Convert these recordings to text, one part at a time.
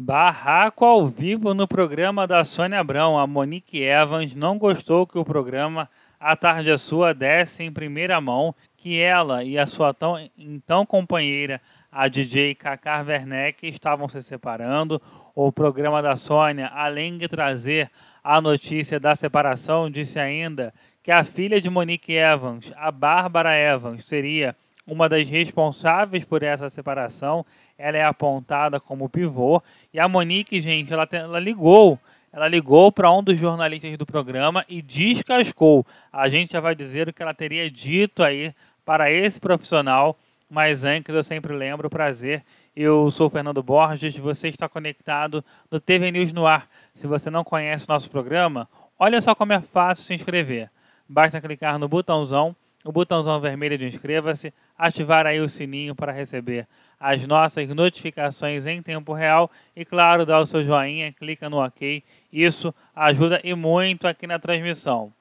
Barraco ao vivo no programa da Sônia Abrão. A Monique Evans não gostou que o programa A Tarde é Sua desse em primeira mão que ela e a sua tão, então companheira, a DJ Kaká Werneck, estavam se separando. O programa da Sônia, além de trazer a notícia da separação, disse ainda que a filha de Monique Evans, a Bárbara Evans, seria uma das responsáveis por essa separação. Ela é apontada como pivô. E a Monique, gente, ela, ela ligou. Ela ligou para um dos jornalistas do programa e descascou. A gente já vai dizer o que ela teria dito aí para esse profissional. Mas antes, eu sempre lembro, prazer. Eu sou o Fernando Borges, você está conectado no TV News no Ar. Se você não conhece nosso programa, olha só como é fácil se inscrever. Basta clicar no botãozão o botãozão vermelho de inscreva-se, ativar aí o sininho para receber as nossas notificações em tempo real e, claro, dá o seu joinha, clica no OK. Isso ajuda e muito aqui na transmissão.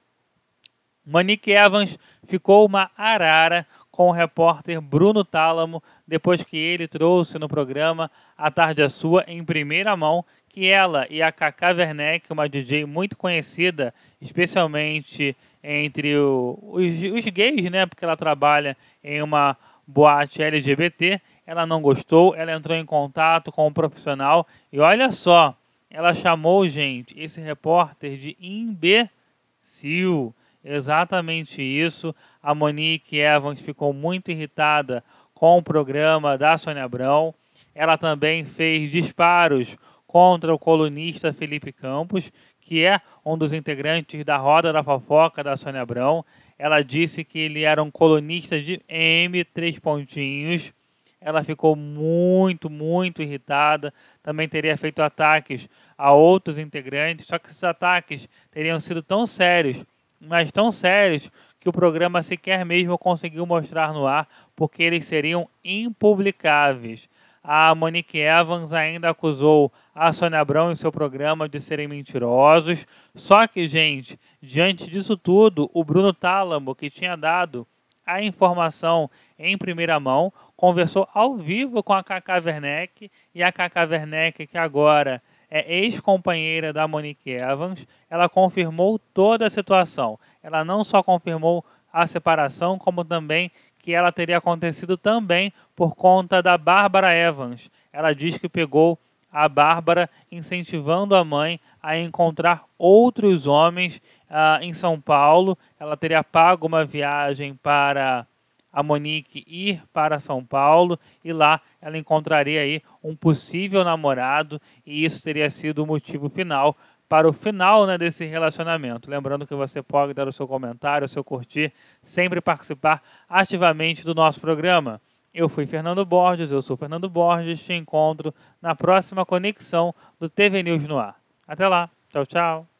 Manique Evans ficou uma arara com o repórter Bruno Tálamo depois que ele trouxe no programa A Tarde é Sua em primeira mão que ela e a Kaká Werneck, uma DJ muito conhecida, especialmente entre o, os, os gays, né? Porque ela trabalha em uma boate LGBT. Ela não gostou, ela entrou em contato com um profissional e olha só, ela chamou, gente, esse repórter de imbecil. Exatamente isso. A Monique Evans ficou muito irritada com o programa da Sônia Abrão. Ela também fez disparos contra o colunista Felipe Campos, que é um dos integrantes da Roda da Fofoca da Sônia Abrão. Ela disse que ele era um colunista de M, três pontinhos. Ela ficou muito, muito irritada. Também teria feito ataques a outros integrantes, só que esses ataques teriam sido tão sérios, mas tão sérios, que o programa sequer mesmo conseguiu mostrar no ar, porque eles seriam impublicáveis a Monique Evans ainda acusou a Sônia Abrão e seu programa de serem mentirosos. Só que, gente, diante disso tudo, o Bruno Tálamo, que tinha dado a informação em primeira mão, conversou ao vivo com a Cacá Werneck, e a Cacá Werneck, que agora é ex-companheira da Monique Evans, ela confirmou toda a situação. Ela não só confirmou a separação, como também que ela teria acontecido também por conta da Bárbara Evans. Ela diz que pegou a Bárbara incentivando a mãe a encontrar outros homens uh, em São Paulo. Ela teria pago uma viagem para a Monique ir para São Paulo e lá ela encontraria aí um possível namorado e isso teria sido o motivo final para o final né, desse relacionamento. Lembrando que você pode dar o seu comentário, o seu curtir, sempre participar ativamente do nosso programa. Eu fui Fernando Borges, eu sou Fernando Borges, te encontro na próxima conexão do TV News no ar. Até lá, tchau, tchau.